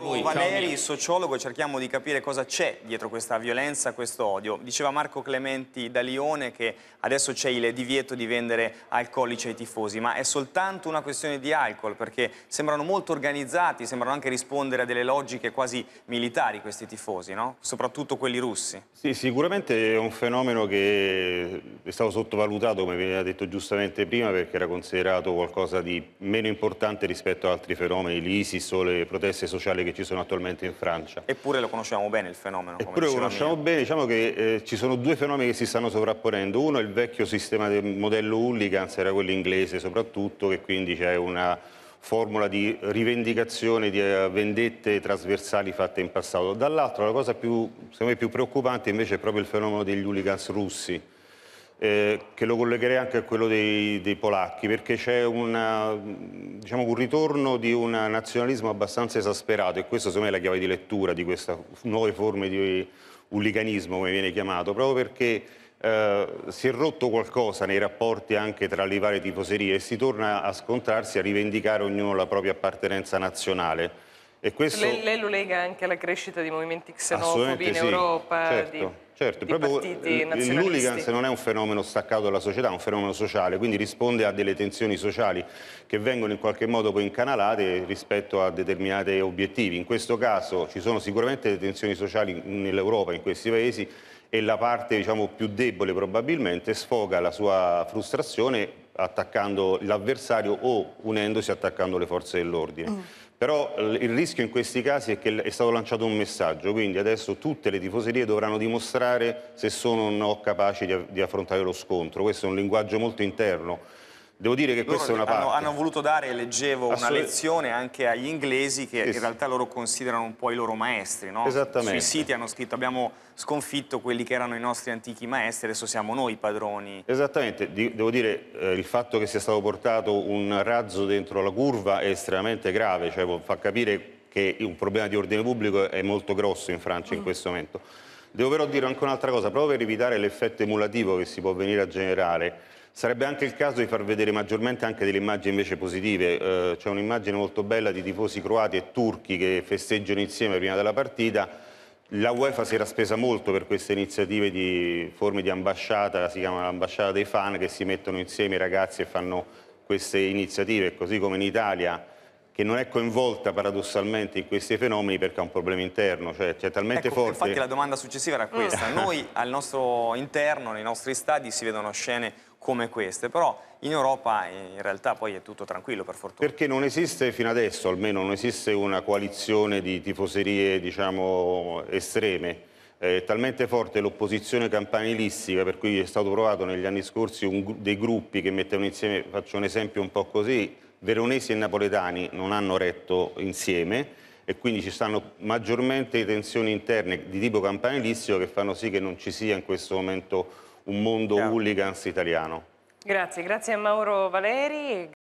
Lui, Valeri, sociologo, cerchiamo di capire cosa c'è dietro questa violenza, questo odio. Diceva Marco Clementi da Lione che adesso c'è il divieto di vendere alcolici ai tifosi, ma è soltanto una questione di alcol perché sembrano molto organizzati, sembrano anche rispondere a delle logiche quasi militari questi tifosi, no? soprattutto quelli russi. Sì, sicuramente è un fenomeno che è stato sottovalutato, come veniva detto giustamente prima, perché era considerato qualcosa di meno importante rispetto ad altri fenomeni, l'ISIS o le proteste sociali che ci sono attualmente in Francia. Eppure lo conosciamo bene il fenomeno. Eppure lo conosciamo mia. bene, diciamo che eh, ci sono due fenomeni che si stanno sovrapponendo. Uno è il vecchio sistema del modello Hooligans, era quello inglese soprattutto, che quindi c'è una formula di rivendicazione di eh, vendette trasversali fatte in passato. Dall'altro la cosa più, me, più preoccupante invece è proprio il fenomeno degli hooligans russi eh, che lo collegherei anche a quello dei, dei polacchi, perché c'è diciamo, un ritorno di un nazionalismo abbastanza esasperato e questo secondo me è la chiave di lettura di queste nuove forme di ulliganismo, come viene chiamato, proprio perché eh, si è rotto qualcosa nei rapporti anche tra le varie tifoserie e si torna a scontrarsi, a rivendicare ognuno la propria appartenenza nazionale. Questo... Lei, lei, lo lega anche alla crescita di movimenti xenofobi in sì. Europa, certo, di, certo. Di Proprio L'hooligan non è un fenomeno staccato dalla società, è un fenomeno sociale, quindi risponde a delle tensioni sociali che vengono in qualche modo poi incanalate rispetto a determinati obiettivi. In questo caso ci sono sicuramente le tensioni sociali nell'Europa, in questi paesi, e la parte diciamo, più debole probabilmente sfoga la sua frustrazione attaccando l'avversario o unendosi attaccando le forze dell'ordine. Mm. Però il rischio in questi casi è che è stato lanciato un messaggio, quindi adesso tutte le tifoserie dovranno dimostrare se sono o no capaci di, affrontare lo scontro. Questo è un linguaggio molto interno Devo dire che loro questa è una parte. Hanno, hanno voluto dare, leggevo, una lezione anche agli inglesi che sì. in realtà loro considerano un po' i loro maestri, no? Esattamente. Sui siti hanno scritto abbiamo sconfitto quelli che erano i nostri antichi maestri, adesso siamo noi i padroni. Esattamente, devo dire eh, il fatto che sia stato portato un razzo dentro la curva è estremamente grave, cioè fa capire che un problema di ordine pubblico è molto grosso in Francia mm. in questo momento. Devo però dire anche un'altra cosa, proprio per evitare l'effetto emulativo che si può venire a generare, Sarebbe anche il caso di far vedere maggiormente anche delle immagini invece positive. Eh, C'è un'immagine molto bella di tifosi croati e turchi che festeggiano insieme prima della partita. La UEFA si era spesa molto per queste iniziative di forme di ambasciata, si chiama l'ambasciata dei fan, che si mettono insieme i ragazzi e fanno queste iniziative, così come in Italia che non è coinvolta paradossalmente in questi fenomeni perché ha un problema interno, cioè c'è talmente ecco, forte... Infatti la domanda successiva era questa, ah. noi al nostro interno, nei nostri stadi si vedono scene come queste, però in Europa eh, in realtà poi è tutto tranquillo per fortuna. Perché non esiste fino adesso, almeno non esiste una coalizione di tifoserie diciamo estreme, è talmente forte l'opposizione campanilistica per cui è stato provato negli anni scorsi un, dei gruppi che mettevano insieme, faccio un esempio un po' così, veronesi e napoletani non hanno retto insieme e quindi ci stanno maggiormente tensioni interne di tipo campanilistico che fanno sì che non ci sia in questo momento un mondo yeah. hooligans italiano. Grazie, grazie a Mauro Valeri.